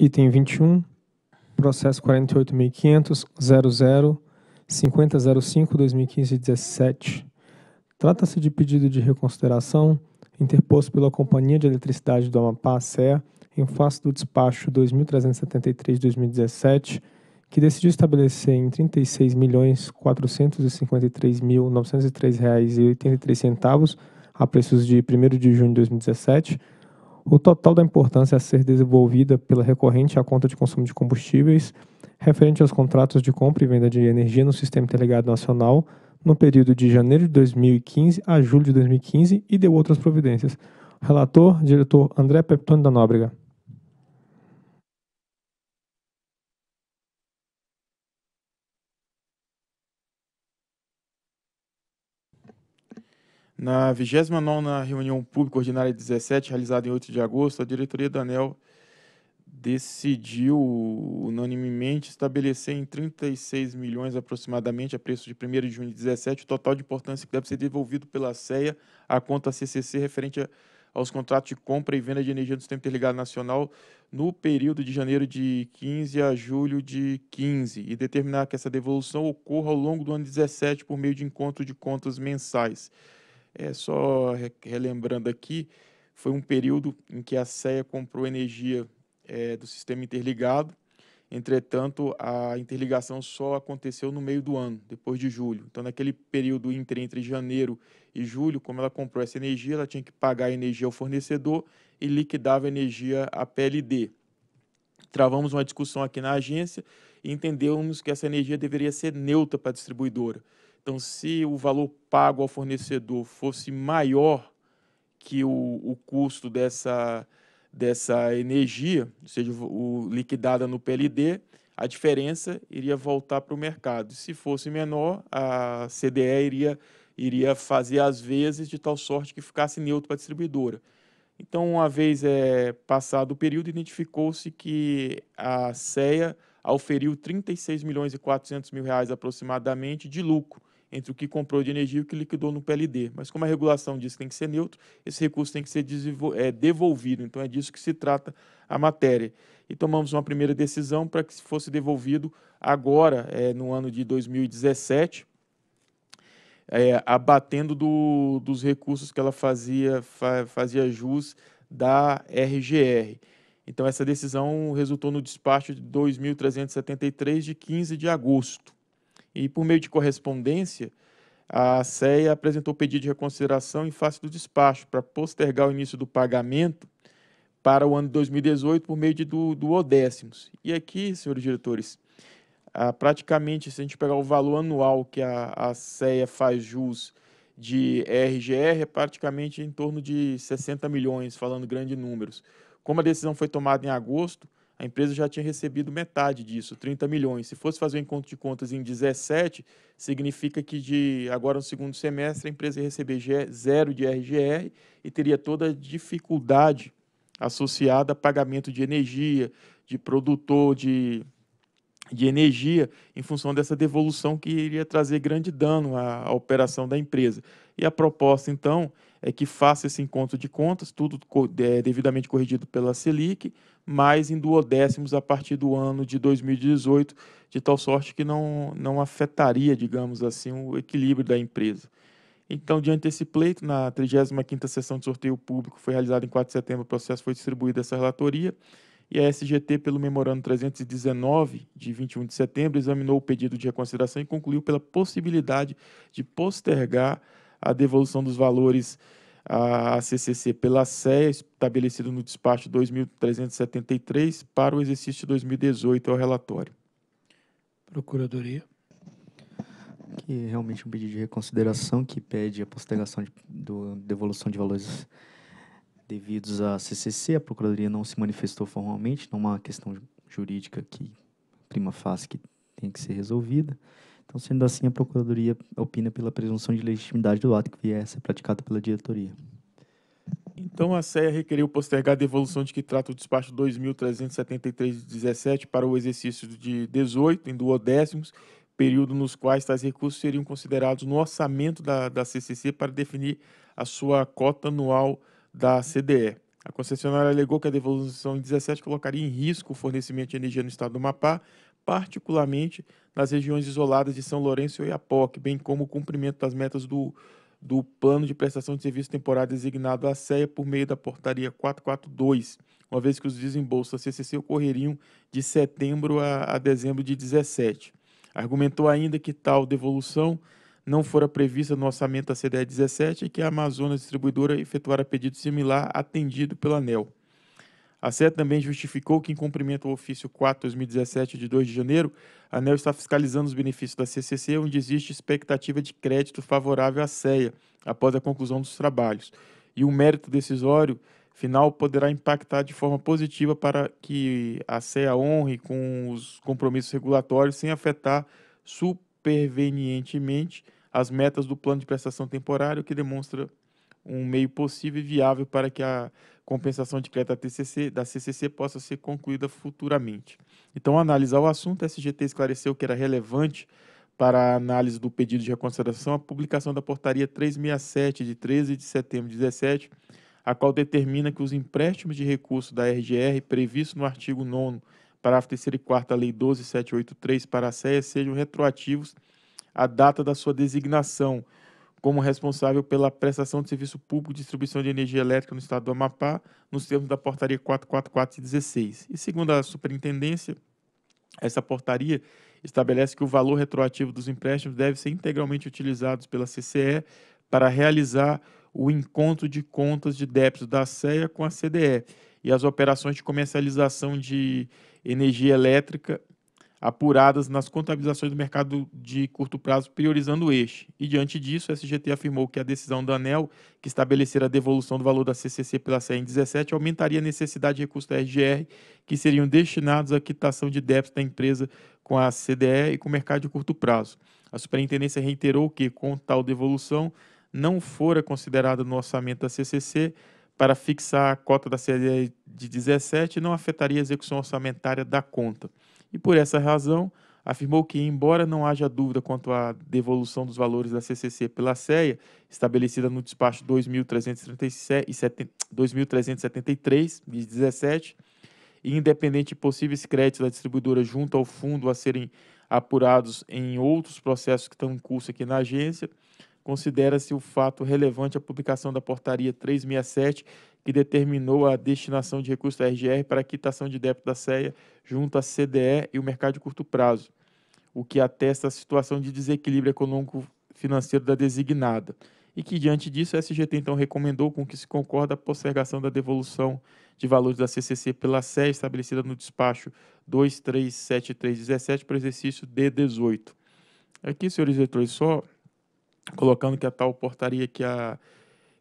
Item 21, processo 48.500.00.5005.2015-17. Trata-se de pedido de reconsideração interposto pela Companhia de Eletricidade do Amapá, CEA, em face do despacho 2373-2017, que decidiu estabelecer em R$ 36.453.903,83 a preços de 1 de junho de 2017 o total da importância a ser desenvolvida pela recorrente à conta de consumo de combustíveis, referente aos contratos de compra e venda de energia no Sistema Interligado Nacional, no período de janeiro de 2015 a julho de 2015, e deu outras providências. Relator, diretor André Peptoni da Nóbrega. Na 29ª reunião pública ordinária 17, realizada em 8 de agosto, a diretoria da ANEL decidiu unanimemente estabelecer em 36 milhões aproximadamente, a preço de 1 de junho de 17, o total de importância que deve ser devolvido pela CEA à conta CCC referente a, aos contratos de compra e venda de energia do Sistema Interligado Nacional no período de janeiro de 15 a julho de 15 e determinar que essa devolução ocorra ao longo do ano 17 por meio de encontro de contas mensais. É, só relembrando aqui, foi um período em que a CEA comprou energia é, do sistema interligado. Entretanto, a interligação só aconteceu no meio do ano, depois de julho. Então, naquele período entre, entre janeiro e julho, como ela comprou essa energia, ela tinha que pagar a energia ao fornecedor e liquidava a energia à PLD. Travamos uma discussão aqui na agência e entendemos que essa energia deveria ser neutra para a distribuidora. Então, se o valor pago ao fornecedor fosse maior que o, o custo dessa, dessa energia, ou seja, o, liquidada no PLD, a diferença iria voltar para o mercado. Se fosse menor, a CDE iria, iria fazer as vezes de tal sorte que ficasse neutro para a distribuidora. Então, uma vez é, passado o período, identificou-se que a CEA auferiu 36 milhões e 400 mil reais aproximadamente de lucro, entre o que comprou de energia e o que liquidou no PLD. Mas como a regulação diz que tem que ser neutro, esse recurso tem que ser é, devolvido. Então é disso que se trata a matéria. E tomamos uma primeira decisão para que fosse devolvido agora, é, no ano de 2017, é, abatendo do, dos recursos que ela fazia, fa, fazia jus da RGR. Então, essa decisão resultou no despacho de 2.373, de 15 de agosto e, por meio de correspondência, a CEA apresentou pedido de reconsideração em face do despacho para postergar o início do pagamento para o ano de 2018 por meio de, do, do Odécimos. E aqui, senhores diretores, ah, praticamente, se a gente pegar o valor anual que a, a CEA faz jus de RGR, é praticamente em torno de 60 milhões, falando grandes números. Como a decisão foi tomada em agosto, a empresa já tinha recebido metade disso, 30 milhões. Se fosse fazer o um encontro de contas em 17, significa que de agora no segundo semestre a empresa ia receber zero de RGR e teria toda a dificuldade associada a pagamento de energia, de produtor de, de energia, em função dessa devolução que iria trazer grande dano à, à operação da empresa. E a proposta, então, é que faça esse encontro de contas, tudo é, devidamente corrigido pela Selic, mas em duodécimos a partir do ano de 2018, de tal sorte que não, não afetaria, digamos assim, o equilíbrio da empresa. Então, diante desse pleito, na 35ª sessão de sorteio público foi realizada em 4 de setembro, o processo foi distribuído essa relatoria, e a SGT, pelo memorando 319, de 21 de setembro, examinou o pedido de reconsideração e concluiu pela possibilidade de postergar a devolução dos valores a CCC pela CEA, estabelecido no despacho 2373, para o exercício de 2018, é o relatório. Procuradoria. Que é realmente um pedido de reconsideração que pede a postergação de, do, devolução de valores devidos à CCC. A Procuradoria não se manifestou formalmente, não uma questão jurídica que, prima face que tem que ser resolvida. Então, sendo assim, a Procuradoria opina pela presunção de legitimidade do ato que vier a ser praticado pela diretoria. Então, a CEA requeriu postergar a devolução de que trata o despacho 2.373-17 para o exercício de 18, em duodécimos, período nos quais tais recursos seriam considerados no orçamento da, da CCC para definir a sua cota anual da CDE. A concessionária alegou que a devolução em 17 colocaria em risco o fornecimento de energia no estado do Mapá, particularmente nas regiões isoladas de São Lourenço e Oiapoque, bem como o cumprimento das metas do, do Plano de Prestação de Serviço Temporário designado à CEA por meio da Portaria 442, uma vez que os desembolsos da CCC ocorreriam de setembro a, a dezembro de 17. Argumentou ainda que tal devolução não fora prevista no orçamento da CDE 17 e que a Amazonas Distribuidora efetuara pedido similar atendido pela ANEL. A SE também justificou que, em cumprimento ao ofício 4-2017 de 2 de janeiro, a ANEL está fiscalizando os benefícios da CCC, onde existe expectativa de crédito favorável à CEA, após a conclusão dos trabalhos. E o mérito decisório final poderá impactar de forma positiva para que a CEA honre com os compromissos regulatórios sem afetar supervenientemente as metas do plano de prestação temporário, que demonstra um meio possível e viável para que a compensação de crédito da TCC, da CCC possa ser concluída futuramente. Então, analisar o assunto, a SGT esclareceu que era relevante para a análise do pedido de reconsideração a publicação da portaria 367 de 13 de setembro de 17, a qual determina que os empréstimos de recursos da RGR previsto no artigo 9 parágrafo 3 e 4 da Lei 12783 para a CEA sejam retroativos à data da sua designação, como responsável pela prestação de serviço público de distribuição de energia elétrica no estado do Amapá, nos termos da portaria 44416. E segundo a superintendência, essa portaria estabelece que o valor retroativo dos empréstimos deve ser integralmente utilizado pela CCE para realizar o encontro de contas de débitos da CEA com a CDE e as operações de comercialização de energia elétrica apuradas nas contabilizações do mercado de curto prazo, priorizando este. E diante disso, a SGT afirmou que a decisão da ANEL, que estabelecer a devolução do valor da CCC pela cn em 17, aumentaria a necessidade de recursos da RGR, que seriam destinados à quitação de débitos da empresa com a CDE e com o mercado de curto prazo. A superintendência reiterou que, com tal devolução, não fora considerada no orçamento da CCC para fixar a cota da CDE de 17 não afetaria a execução orçamentária da conta e por essa razão afirmou que, embora não haja dúvida quanto à devolução dos valores da CCC pela CEA, estabelecida no despacho 2373 de 17, e independente de possíveis créditos da distribuidora junto ao fundo a serem apurados em outros processos que estão em curso aqui na agência, considera-se o fato relevante a publicação da portaria 367 que determinou a destinação de recursos da RGR para a quitação de débito da CEA junto à CDE e o mercado de curto prazo, o que atesta a situação de desequilíbrio econômico financeiro da designada, e que, diante disso, a SGT então recomendou com que se concorda a postergação da devolução de valores da CCC pela CEA estabelecida no despacho 237317 para o exercício D18. Aqui, senhores diretores, só colocando que a tal portaria que a,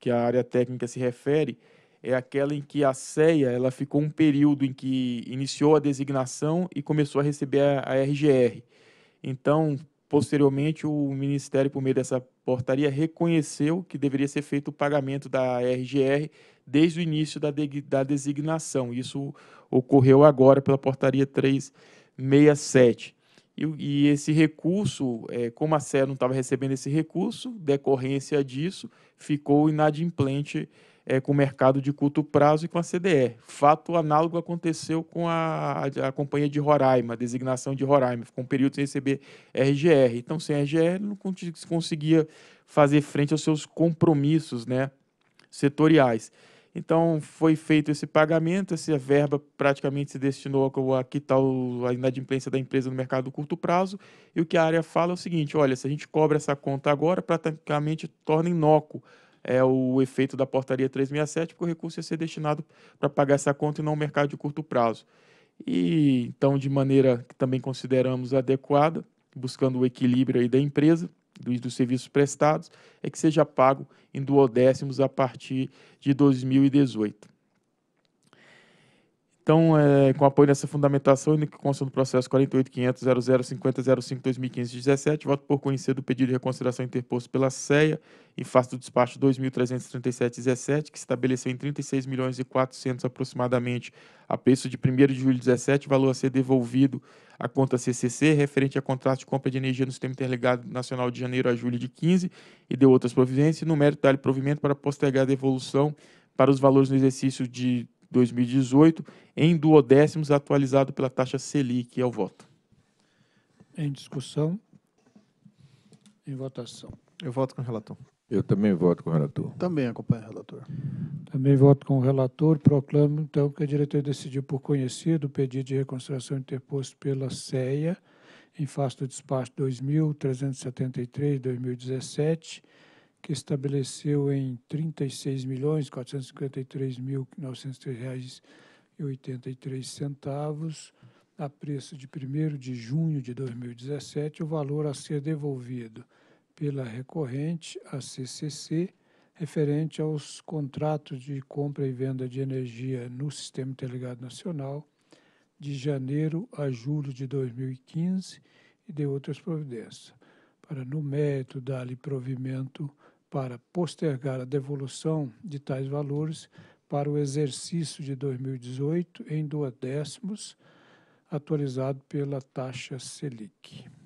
que a área técnica se refere, é aquela em que a CEA ela ficou um período em que iniciou a designação e começou a receber a, a RGR. Então, posteriormente, o Ministério, por meio dessa portaria, reconheceu que deveria ser feito o pagamento da RGR desde o início da, de, da designação. Isso ocorreu agora pela portaria 367. E, e esse recurso, é, como a CEA não estava recebendo esse recurso, decorrência disso, ficou inadimplente é, com o mercado de curto prazo e com a CDE. Fato análogo aconteceu com a, a, companhia de Roraima, a designação de Roraima, ficou um período sem receber RGR. Então, sem RGR, não conseguia fazer frente aos seus compromissos né, setoriais. Então, foi feito esse pagamento, essa verba praticamente se destinou a quitar a inadimplência da empresa no mercado do curto prazo, e o que a área fala é o seguinte, olha, se a gente cobra essa conta agora, praticamente torna inócuo é o efeito da portaria 367, porque o recurso ia ser destinado para pagar essa conta e não o mercado de curto prazo. E então, de maneira que também consideramos adequada, buscando o equilíbrio aí da empresa dos, dos serviços prestados, é que seja pago em duodécimos a partir de 2018. Então, é, com apoio nessa fundamentação, que consta no processo 48.500.0050.05.2015.17, voto por conhecer do pedido de reconsideração interposto pela CEA em face do despacho 2.337.17, que estabeleceu em 36 milhões e 400 aproximadamente a preço de 1 de julho de 17, valor a ser devolvido à conta CCC, referente a contrato de compra de energia no Sistema Interligado Nacional de janeiro a julho de 15, e deu outras providências, e no mérito dá-lhe provimento para postergar a devolução para os valores no exercício de 2018, em duodécimos, atualizado pela taxa Selic. É o voto. Em discussão. Em votação. Eu voto com o relator. Eu também voto com o relator. Também acompanho o relator. Também voto com o relator. Proclamo, então, que a diretoria decidiu por conhecido o pedido de reconstrução interposto pela CEA em face do despacho 2373-2017, que estabeleceu em R$ 36.453.903,83, a preço de 1 de junho de 2017, o valor a ser devolvido pela recorrente, a CCC, referente aos contratos de compra e venda de energia no Sistema Interligado Nacional de janeiro a julho de 2015 e de outras providências, para, no mérito, dar-lhe provimento para postergar a devolução de tais valores para o exercício de 2018 em duas décimos, atualizado pela taxa Selic.